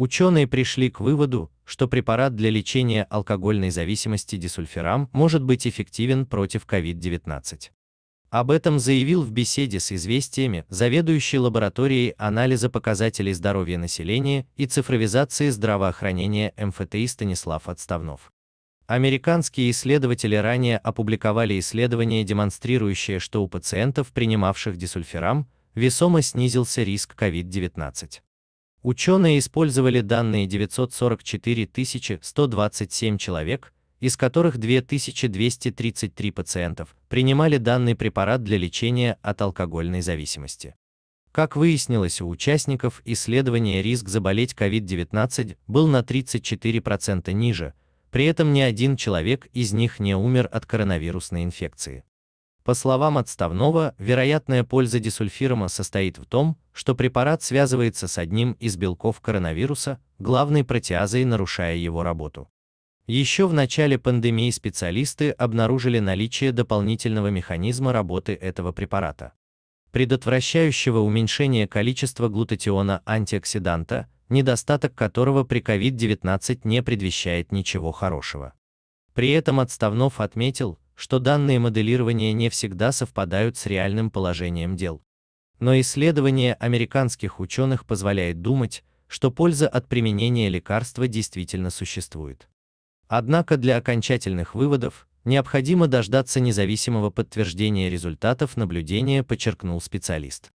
Ученые пришли к выводу, что препарат для лечения алкогольной зависимости дисульфирам может быть эффективен против COVID-19. Об этом заявил в беседе с «Известиями» заведующий лабораторией анализа показателей здоровья населения и цифровизации здравоохранения МФТИ Станислав Отставнов. Американские исследователи ранее опубликовали исследование, демонстрирующее, что у пациентов, принимавших дисульфирам, весомо снизился риск COVID-19. Ученые использовали данные 944 127 человек, из которых 2233 пациентов принимали данный препарат для лечения от алкогольной зависимости. Как выяснилось, у участников исследования риск заболеть COVID-19 был на 34% ниже, при этом ни один человек из них не умер от коронавирусной инфекции. По словам отставного, вероятная польза дисульфирама состоит в том, что препарат связывается с одним из белков коронавируса, главной протеазой, нарушая его работу. Еще в начале пандемии специалисты обнаружили наличие дополнительного механизма работы этого препарата, предотвращающего уменьшение количества глутатиона антиоксиданта, недостаток которого при COVID-19 не предвещает ничего хорошего. При этом Отставнов отметил, что данные моделирования не всегда совпадают с реальным положением дел. Но исследование американских ученых позволяет думать, что польза от применения лекарства действительно существует. Однако для окончательных выводов необходимо дождаться независимого подтверждения результатов наблюдения, подчеркнул специалист.